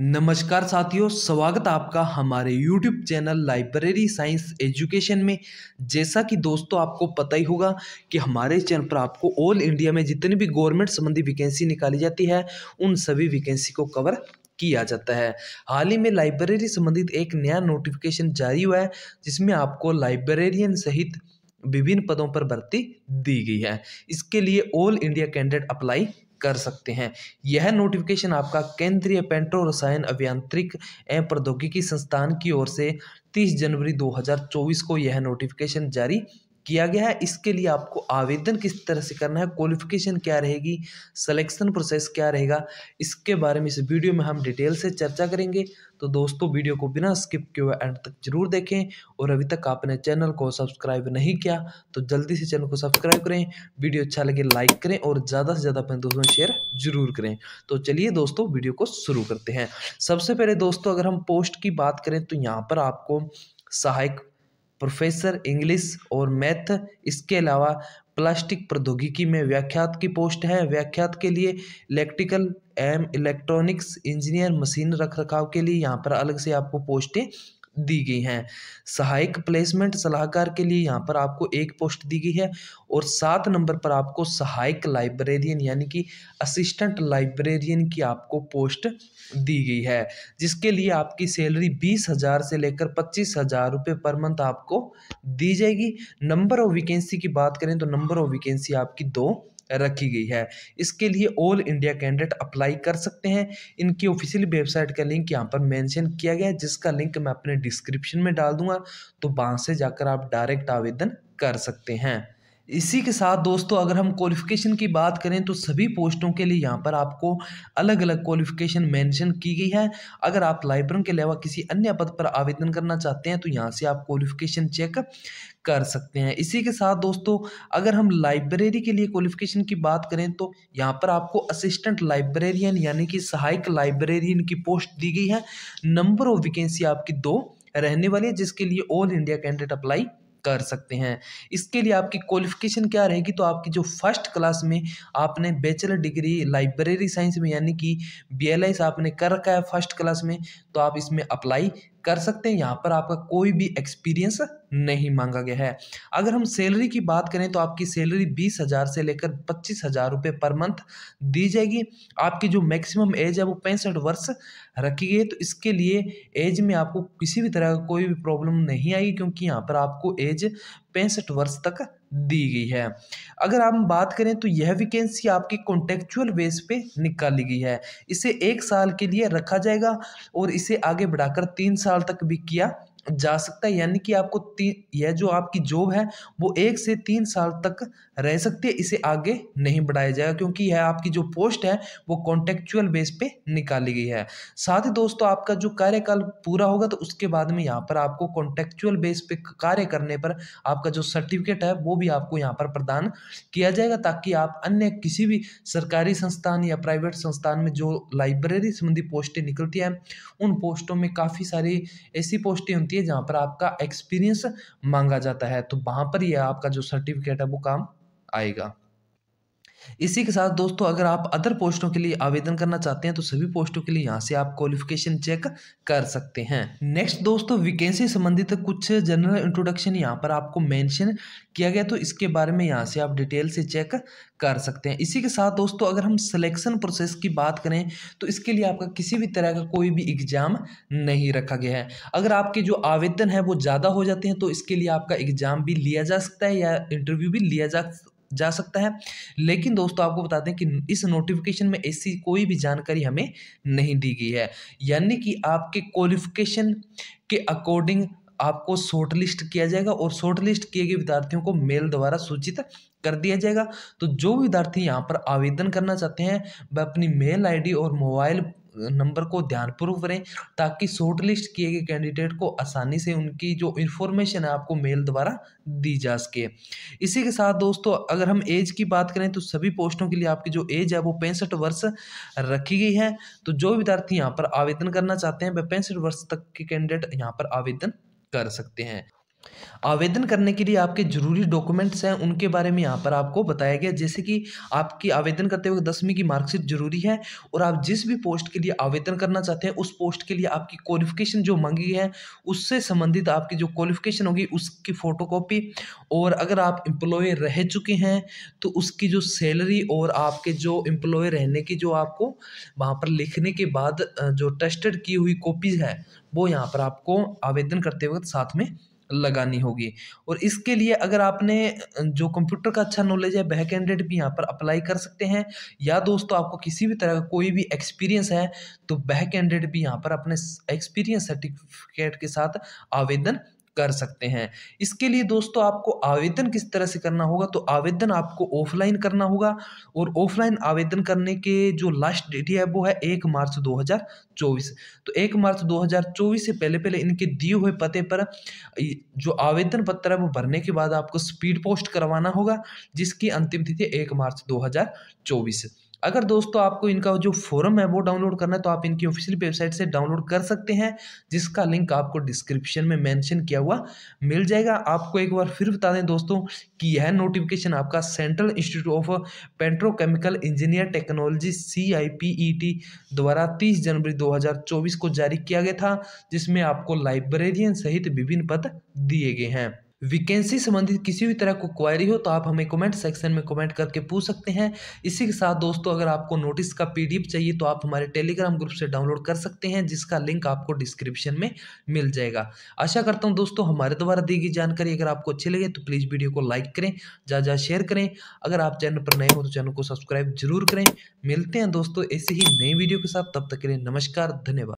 नमस्कार साथियों स्वागत आपका हमारे YouTube channel library science education में जैसा कि दोस्तों आपको पता ही होगा कि हमारे चैनल पर आपको ऑल इंडिया में जितनी भी गवर्नमेंट संबंधी वैकेंसी निकाली जाती है उन सभी वैकेंसी को कवर किया जाता है हाल ही में लाइब्रेरी संबंधित एक नया नोटिफिकेशन जारी हुआ है जिसमें आपको लाइब्रेरियन सहित विभिन्न पदों पर भर्ती दी गई है इसके लिए ऑल इंडिया कैंडिडेट अप्लाई कर सकते हैं यह नोटिफिकेशन आपका केंद्रीय पेट्रो रसायन अभियांत्रिक एवं प्रौद्योगिकी संस्थान की ओर से 30 जनवरी 2024 को यह नोटिफिकेशन जारी किया गया है इसके लिए आपको आवेदन किस तरह से करना है क्वालिफिकेशन क्या रहेगी सिलेक्शन प्रोसेस क्या रहेगा इसके बारे में इस वीडियो में हम डिटेल से चर्चा करेंगे तो दोस्तों वीडियो को बिना स्किप किए हुए एंड तक जरूर देखें और अभी तक आपने चैनल को सब्सक्राइब नहीं किया तो जल्दी से चैनल को सब्सक्राइब करें वीडियो अच्छा लगे लाइक करें और ज़्यादा से ज़्यादा अपने दोस्तों में शेयर जरूर करें तो चलिए दोस्तों वीडियो को शुरू करते हैं सबसे पहले दोस्तों अगर हम पोस्ट की बात करें तो यहाँ पर आपको सहायक प्रोफेसर इंग्लिश और मैथ इसके अलावा प्लास्टिक प्रौद्योगिकी में व्याख्यात की पोस्ट है व्याख्यात के लिए इलेक्ट्रिकल एम इलेक्ट्रॉनिक्स इंजीनियर मशीन रख रखाव के लिए यहाँ पर अलग से आपको पोस्टें दी गई हैं सहायक प्लेसमेंट सलाहकार के लिए यहाँ पर आपको एक पोस्ट दी गई है और सात नंबर पर आपको सहायक लाइब्रेरियन यानी कि असिस्टेंट लाइब्रेरियन की आपको पोस्ट दी गई है जिसके लिए आपकी सैलरी बीस हज़ार से लेकर पच्चीस हज़ार रुपये पर मंथ आपको दी जाएगी नंबर ऑफ वैकेंसी की बात करें तो नंबर ऑफ वैकेंसी आपकी दो रखी गई है इसके लिए ऑल इंडिया कैंडिडेट अप्लाई कर सकते हैं इनकी ऑफिशियल वेबसाइट का लिंक यहाँ पर मेंशन किया गया है जिसका लिंक मैं अपने डिस्क्रिप्शन में डाल दूंगा तो वहाँ से जाकर आप डायरेक्ट आवेदन कर सकते हैं इसी के साथ दोस्तों अगर हम क्वालिफ़िकेशन की बात करें तो सभी पोस्टों के लिए यहाँ पर आपको अलग अलग क्वालिफ़िकेशन मेंशन की गई है अगर आप लाइब्रेरियन के अलावा किसी अन्य पद पर आवेदन करना चाहते हैं तो यहाँ से आप क्वालिफ़िकेशन चेक कर सकते हैं इसी के साथ दोस्तों अगर हम लाइब्रेरी के लिए क्वालिफिकेशन की बात करें तो यहाँ पर आपको असिस्टेंट लाइब्रेरियन यानी कि सहायक लाइब्रेरियन की पोस्ट दी गई है नंबर ऑफ वैकेंसी आपकी दो रहने वाली है जिसके लिए ऑल इंडिया कैंडिडेट अप्लाई कर सकते हैं इसके लिए आपकी क्वालिफिकेशन क्या रहेगी तो आपकी जो फर्स्ट क्लास में आपने बैचलर डिग्री लाइब्रेरी साइंस में यानी कि बी आपने कर रखा है फर्स्ट क्लास में तो आप इसमें अप्लाई कर सकते हैं यहाँ पर आपका कोई भी एक्सपीरियंस नहीं मांगा गया है अगर हम सैलरी की बात करें तो आपकी सैलरी बीस हज़ार से लेकर पच्चीस हज़ार रुपये पर मंथ दी जाएगी आपकी जो मैक्सिमम एज है वो पैंसठ वर्ष रखी गई है तो इसके लिए एज में आपको किसी भी तरह का कोई भी प्रॉब्लम नहीं आएगी क्योंकि यहाँ पर आपको एज पैंसठ वर्ष तक दी गई है अगर हम बात करें तो यह वैकेंसी आपकी कॉन्टेक्चुअल बेस पे निकाली गई है इसे एक साल के लिए रखा जाएगा और इसे आगे बढ़ाकर तीन साल तक भी किया जा सकता है यानी कि आपको तीन यह जो आपकी जॉब है वो एक से तीन साल तक रह सकती है इसे आगे नहीं बढ़ाया जाएगा क्योंकि यह आपकी जो पोस्ट है वो कॉन्टेक्चुअल बेस पे निकाली गई है साथ ही दोस्तों आपका जो कार्यकाल पूरा होगा तो उसके बाद में यहाँ पर आपको कॉन्टेक्चुअल बेस पे कार्य करने पर आपका जो सर्टिफिकेट है वो भी आपको यहाँ पर प्रदान किया जाएगा ताकि आप अन्य किसी भी सरकारी संस्थान या प्राइवेट संस्थान में जो लाइब्रेरी संबंधी पोस्टें निकलती हैं उन पोस्टों में काफ़ी सारी ऐसी पोस्टें होती है जहाँ पर आपका एक्सपीरियंस मांगा जाता है तो वहाँ पर यह आपका जो सर्टिफिकेट है वो काम आएगा इसी के साथ दोस्तों अगर आप अदर पोस्टों के लिए आवेदन करना चाहते हैं तो सभी पोस्टों के लिए यहाँ से आप क्वालिफिकेशन चेक कर सकते हैं नेक्स्ट दोस्तों वैकेंसी संबंधित कुछ जनरल इंट्रोडक्शन यहाँ पर आपको मेंशन किया गया तो इसके बारे में यहाँ से आप डिटेल से चेक कर सकते हैं इसी के साथ दोस्तों अगर हम सिलेक्शन प्रोसेस की बात करें तो इसके लिए आपका किसी भी तरह का कोई भी एग्ज़ाम नहीं रखा गया है अगर आपके जो आवेदन है वो ज़्यादा हो जाते हैं तो इसके लिए आपका एग्ज़ाम भी लिया जा सकता है या इंटरव्यू भी लिया जा जा सकता है लेकिन दोस्तों आपको बता दें कि इस नोटिफिकेशन में ऐसी कोई भी जानकारी हमें नहीं दी गई है यानी कि आपके क्वालिफिकेशन के अकॉर्डिंग आपको शॉर्ट लिस्ट किया जाएगा और शॉर्ट लिस्ट किए गए विद्यार्थियों को मेल द्वारा सूचित कर दिया जाएगा तो जो विद्यार्थी यहाँ पर आवेदन करना चाहते हैं वह अपनी मेल आईडी और मोबाइल नंबर को ध्यानपूर्वक करें ताकि शॉर्ट लिस्ट किए गए कैंडिडेट को आसानी से उनकी जो इन्फॉर्मेशन है आपको मेल द्वारा दी जा सके इसी के साथ दोस्तों अगर हम एज की बात करें तो सभी पोस्टों के लिए आपकी जो एज है वो पैंसठ वर्ष रखी गई है तो जो विद्यार्थी यहाँ पर आवेदन करना चाहते हैं वह पैंसठ वर्ष तक के कैंडिडेट यहाँ पर आवेदन कर सकते हैं आवेदन करने के लिए आपके ज़रूरी डॉक्यूमेंट्स हैं उनके बारे में यहाँ पर आपको बताया गया जैसे कि आपकी आवेदन करते वक्त दसवीं की मार्कशीट जरूरी है और आप जिस भी पोस्ट के लिए आवेदन करना चाहते हैं उस पोस्ट के लिए आपकी क्वालिफिकेशन जो मांगी है उससे संबंधित आपकी जो क्वालिफिकेशन होगी उसकी फ़ोटोकॉपी और अगर आप एम्प्लॉय रह चुके हैं तो उसकी जो सैलरी और आपके जो एम्प्लॉय रहने की जो आपको वहाँ पर लिखने के बाद जो टेस्टेड की हुई कॉपीज़ है वो यहाँ पर आपको आवेदन करते वक्त साथ में लगानी होगी और इसके लिए अगर आपने जो कंप्यूटर का अच्छा नॉलेज है वह कैंडिडेट भी यहाँ पर अप्लाई कर सकते हैं या दोस्तों आपको किसी भी तरह का कोई भी एक्सपीरियंस है तो वह कैंडिडेट भी यहाँ पर अपने एक्सपीरियंस सर्टिफिकेट के साथ आवेदन कर सकते हैं इसके लिए दोस्तों आपको आवेदन किस तरह से करना होगा तो आवेदन आपको ऑफलाइन करना होगा और ऑफलाइन आवेदन करने के जो लास्ट डेट है वो है एक मार्च 2024 तो एक मार्च 2024 से पहले पहले इनके दिए हुए पते पर जो आवेदन पत्र है वो भरने के बाद आपको स्पीड पोस्ट करवाना होगा जिसकी अंतिम तिथि एक मार्च दो अगर दोस्तों आपको इनका जो फॉरम है वो डाउनलोड करना है तो आप इनकी ऑफिशियल वेबसाइट से डाउनलोड कर सकते हैं जिसका लिंक आपको डिस्क्रिप्शन में मेंशन किया हुआ मिल जाएगा आपको एक बार फिर बता दें दोस्तों कि यह नोटिफिकेशन आपका central institute of petrochemical engineer technology C I द्वारा तीस जनवरी दो को जारी किया गया था जिसमें आपको लाइब्रेरियन सहित विभिन्न पद दिए गए हैं वैकेंसी संबंधित किसी भी तरह को क्वायरी हो तो आप हमें कमेंट सेक्शन में कमेंट करके पूछ सकते हैं इसी के साथ दोस्तों अगर आपको नोटिस का पीडीएफ चाहिए तो आप हमारे टेलीग्राम ग्रुप से डाउनलोड कर सकते हैं जिसका लिंक आपको डिस्क्रिप्शन में मिल जाएगा आशा करता हूँ दोस्तों हमारे द्वारा दी गई जानकारी अगर आपको अच्छी लगे तो प्लीज़ वीडियो को लाइक करें ज़्यादा ज़्यादा शेयर करें अगर आप चैनल पर नए हो तो चैनल को सब्सक्राइब जरूर करें मिलते हैं दोस्तों ऐसे ही नई वीडियो के साथ तब तक के लिए नमस्कार धन्यवाद